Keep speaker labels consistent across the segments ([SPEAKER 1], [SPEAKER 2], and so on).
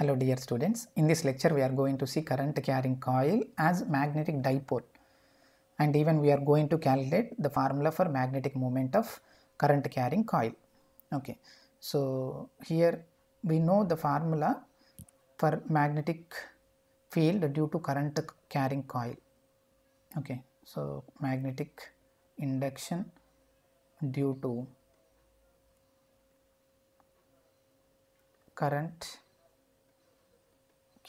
[SPEAKER 1] Hello dear students, in this lecture we are going to see current carrying coil as magnetic dipole and even we are going to calculate the formula for magnetic moment of current carrying coil. Okay, so here we know the formula for magnetic field due to current carrying coil. Okay, so magnetic induction due to current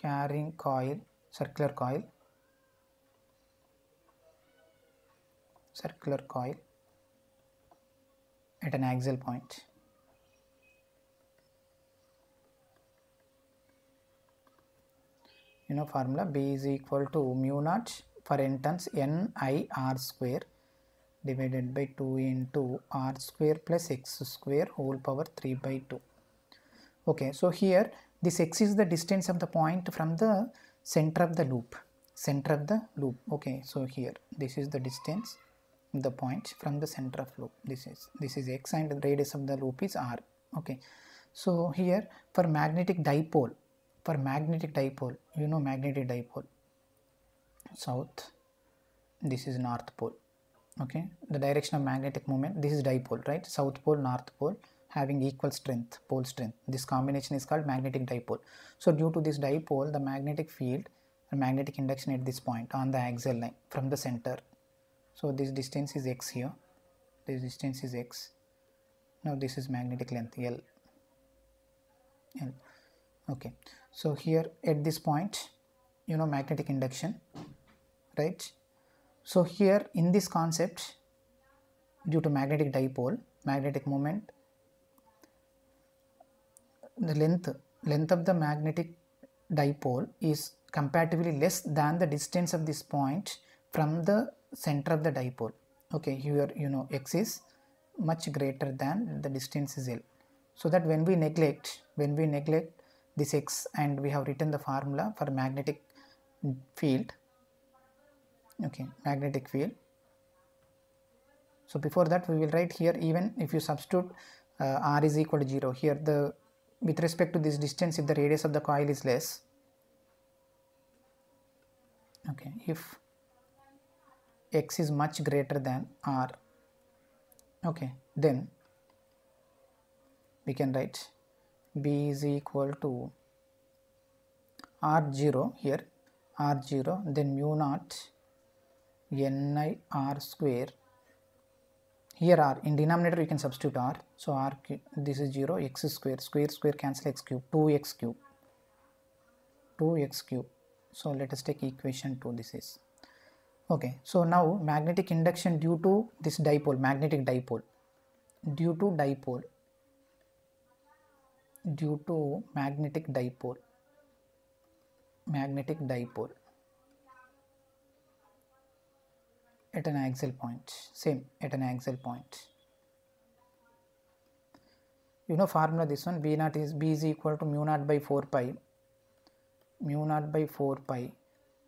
[SPEAKER 1] carrying coil circular coil circular coil at an axial point you know formula B is equal to mu naught for instance n i r square divided by 2 into r square plus x square whole power 3 by 2 okay so here this x is the distance of the point from the center of the loop, center of the loop. Okay, so here this is the distance the point from the center of loop. This is this is x and the radius of the loop is r. Okay, so here for magnetic dipole, for magnetic dipole, you know magnetic dipole, south, this is north pole okay the direction of magnetic moment this is dipole right south pole north pole having equal strength, pole strength. This combination is called magnetic dipole. So due to this dipole, the magnetic field and magnetic induction at this point on the axial line from the center. So this distance is x here, this distance is x. Now this is magnetic length L. L. Okay, so here at this point, you know magnetic induction, right? So here in this concept, due to magnetic dipole, magnetic moment the length length of the magnetic dipole is comparatively less than the distance of this point from the center of the dipole okay here you know x is much greater than the distance is l so that when we neglect when we neglect this x and we have written the formula for magnetic field okay magnetic field so before that we will write here even if you substitute uh, r is equal to 0 here the with respect to this distance if the radius of the coil is less okay if x is much greater than r okay then we can write b is equal to r0 here r0 then mu naught n i r square here r in denominator you can substitute r so r this is 0 x square square square cancel x cube 2x cube 2x cube so let us take equation 2 this is okay so now magnetic induction due to this dipole magnetic dipole due to dipole due to magnetic dipole magnetic dipole at an axial point same at an axial point you know formula this one b naught is b is equal to mu naught by 4 pi mu naught by 4 pi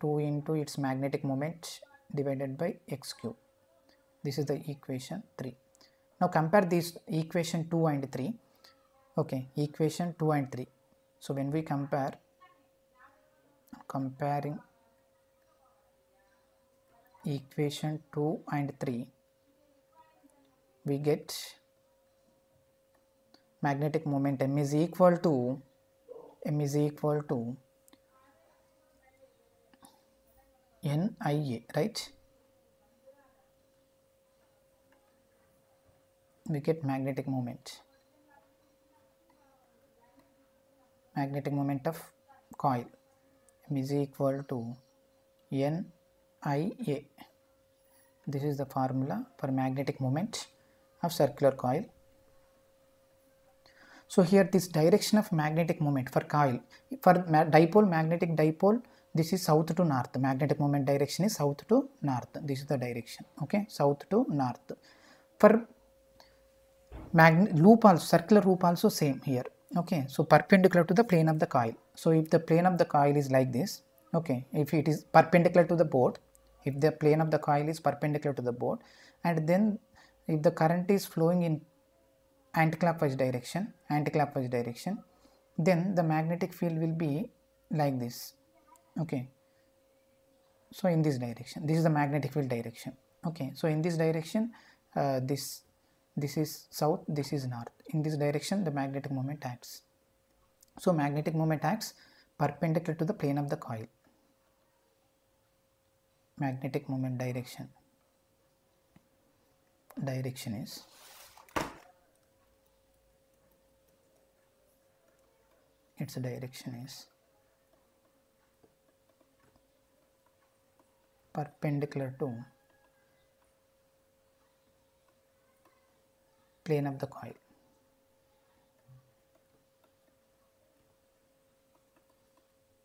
[SPEAKER 1] 2 into its magnetic moment divided by x cube this is the equation 3 now compare these equation 2 and 3 okay equation 2 and 3 so when we compare comparing equation 2 and 3 we get magnetic moment m is equal to m is equal to nia right we get magnetic moment magnetic moment of coil m is equal to n Ia. This is the formula for magnetic moment of circular coil. So here this direction of magnetic moment for coil, for dipole, magnetic dipole, this is south to north, magnetic moment direction is south to north, this is the direction, okay, south to north. For loop also, circular loop also same here, okay, so perpendicular to the plane of the coil. So if the plane of the coil is like this, okay, if it is perpendicular to the board, if the plane of the coil is perpendicular to the board and then if the current is flowing in anticlockwise direction anticlockwise direction then the magnetic field will be like this okay so in this direction this is the magnetic field direction okay so in this direction uh, this this is south this is north in this direction the magnetic moment acts so magnetic moment acts perpendicular to the plane of the coil magnetic moment direction direction is its direction is perpendicular to plane of the coil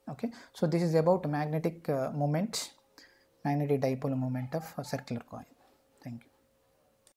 [SPEAKER 1] okay so this is about magnetic uh, moment magnetic dipole moment of a circular coil.